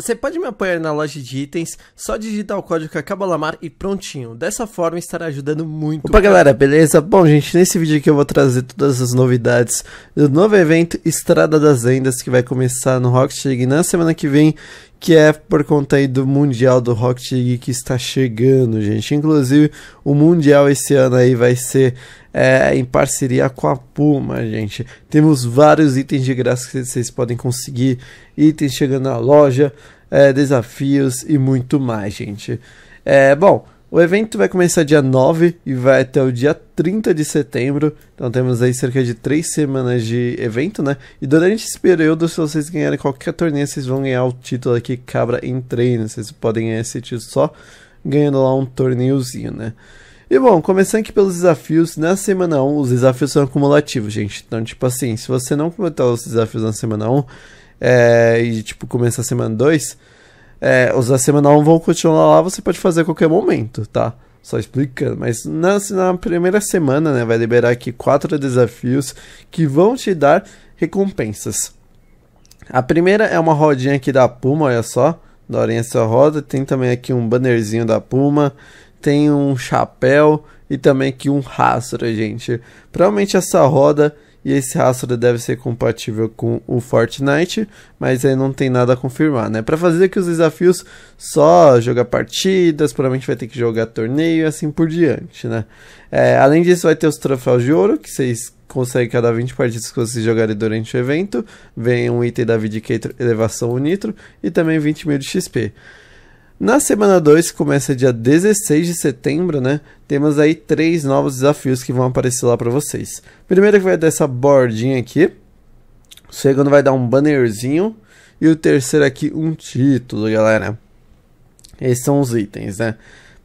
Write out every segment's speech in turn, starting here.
Você pode me apoiar na loja de itens, só digitar o código que acaba lamar e prontinho. Dessa forma estará ajudando muito. Opa, galera, beleza? Bom, gente, nesse vídeo aqui eu vou trazer todas as novidades do novo evento Estrada das Vendas, que vai começar no Rocket League na semana que vem, que é por conta aí do Mundial do Rocket League que está chegando, gente. Inclusive, o Mundial esse ano aí vai ser é, em parceria com a Puma, gente. Temos vários itens de graça que vocês podem conseguir, itens chegando na loja, é, desafios e muito mais, gente. É, bom, o evento vai começar dia 9 e vai até o dia 30 de setembro. Então temos aí cerca de 3 semanas de evento, né? E durante esse período, se vocês ganharem qualquer torneio, vocês vão ganhar o título aqui Cabra em Treino. Vocês podem ganhar esse título só ganhando lá um torneiozinho, né? E bom, começando aqui pelos desafios, na semana 1 os desafios são acumulativos, gente. Então, tipo assim, se você não completar os desafios na semana 1 é, e, tipo, começar a semana 2, é, os da semana 1 vão continuar lá, você pode fazer a qualquer momento, tá? Só explicando, mas na, na primeira semana, né, vai liberar aqui quatro desafios que vão te dar recompensas. A primeira é uma rodinha aqui da Puma, olha só. Dorinha essa roda. Tem também aqui um bannerzinho da Puma tem um chapéu e também aqui um rastro, gente. Provavelmente essa roda e esse rastro deve ser compatível com o Fortnite, mas aí não tem nada a confirmar, né? Para fazer aqui os desafios, só jogar partidas, provavelmente vai ter que jogar torneio e assim por diante, né? É, além disso, vai ter os troféus de ouro, que vocês conseguem cada 20 partidas que vocês jogarem durante o evento. Vem um item da Vindicator Elevação Nitro e também 20 mil de XP. Na semana 2, que começa dia 16 de setembro, né? Temos aí três novos desafios que vão aparecer lá para vocês. Primeiro que vai dar essa bordinha aqui. O segundo vai dar um bannerzinho. E o terceiro aqui, um título, galera. Esses são os itens, né?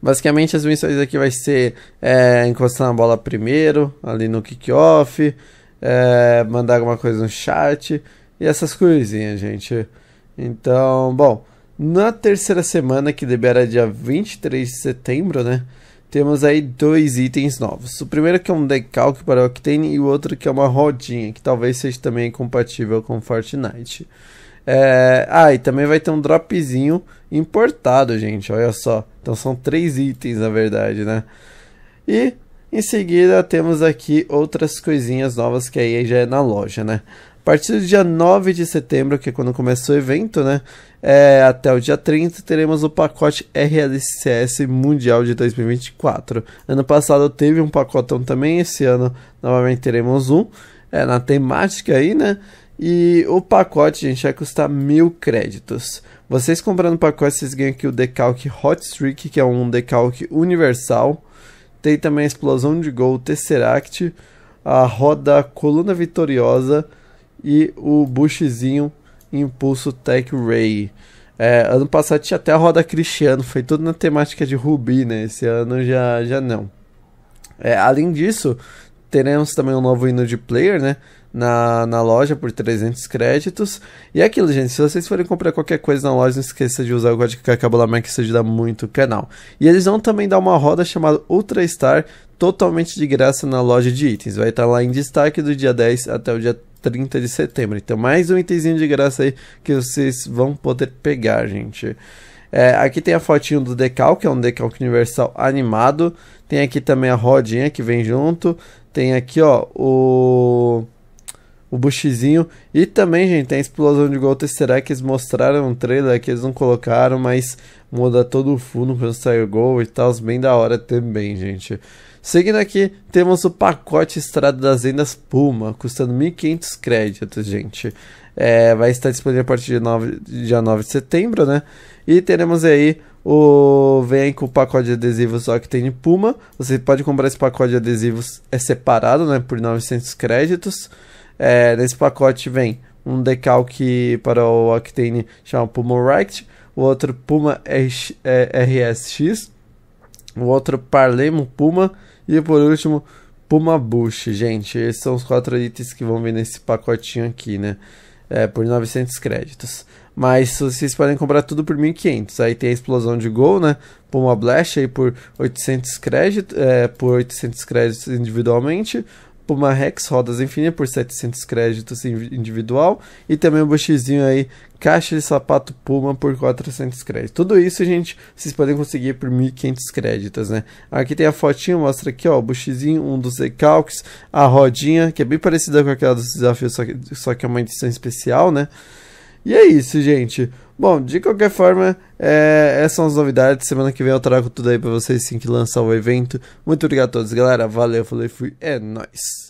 Basicamente, as missões aqui vai ser é, encostar na bola primeiro, ali no kickoff, é, mandar alguma coisa no chat e essas coisinhas, gente. Então, bom... Na terceira semana, que libera dia 23 de setembro, né? Temos aí dois itens novos. O primeiro que é um decalque para o Octane e o outro que é uma rodinha, que talvez seja também compatível com Fortnite. É... Ah, e também vai ter um dropzinho importado, gente, olha só. Então são três itens, na verdade, né? E em seguida temos aqui outras coisinhas novas que aí já é na loja, né? A partir do dia 9 de setembro, que é quando começa o evento, né? É, até o dia 30 teremos o pacote RLCS Mundial de 2024. Ano passado teve um pacotão também, esse ano novamente teremos um. É, na temática aí, né? E o pacote, gente, vai custar mil créditos. Vocês comprando o pacote, vocês ganham aqui o decalque Hot Streak, que é um decalque universal. Tem também a explosão de gol Tesseract, a roda Coluna Vitoriosa e o Bushzinho Impulso Tech Ray. É, ano passado tinha até a roda Cristiano, foi tudo na temática de Ruby, né? Esse ano já, já não. É, além disso, teremos também um novo hino de player, né? Na, na loja por 300 créditos. E é aquilo, gente. Se vocês forem comprar qualquer coisa na loja, não esqueça de usar o código que isso ajuda muito o canal. E eles vão também dar uma roda chamada Ultra Star totalmente de graça na loja de itens. Vai estar lá em destaque do dia 10 até o dia 30 de setembro. Então, mais um itemzinho de graça aí que vocês vão poder pegar, gente. É, aqui tem a fotinho do decalque, é um decalque universal animado. Tem aqui também a rodinha que vem junto. Tem aqui, ó, o o Bushizinho. E também, gente, tem a explosão de gol que eles mostraram um trailer que eles não colocaram, mas muda todo o fundo quando sai o gol e tal, bem da hora também, gente. Seguindo aqui, temos o pacote Estrada das Vendas Puma, custando 1.500 créditos, gente. É, vai estar disponível a partir de 9, dia 9 de setembro, né? E teremos aí o vem com o pacote de adesivos só que tem de Puma. Você pode comprar esse pacote de adesivos é separado, né, por 900 créditos. É, nesse pacote vem um decalque para o Octane chamado Puma Rect, o outro Puma RSX, é, o outro Parlemo Puma e por último Puma Bush, gente. Esses são os quatro itens que vão vir nesse pacotinho aqui, né? É, por 900 créditos. Mas vocês podem comprar tudo por 1500. Aí tem a explosão de gol, né? Puma Blast aí por 800 créditos, é, por 800 créditos individualmente. Puma Rex Rodas Infinita por 700 créditos individual e também o buchizinho aí Caixa de Sapato Puma por 400 créditos. Tudo isso, gente, vocês podem conseguir por 1.500 créditos, né? Aqui tem a fotinha, mostra aqui, ó, o buchizinho, um dos recalques, a rodinha, que é bem parecida com aquela dos desafios, só que, só que é uma edição especial, né? E é isso, gente. Bom, de qualquer forma, é, essas são as novidades. Semana que vem eu trago tudo aí pra vocês sim que lançar o evento. Muito obrigado a todos, galera. Valeu, falei, fui. É nóis.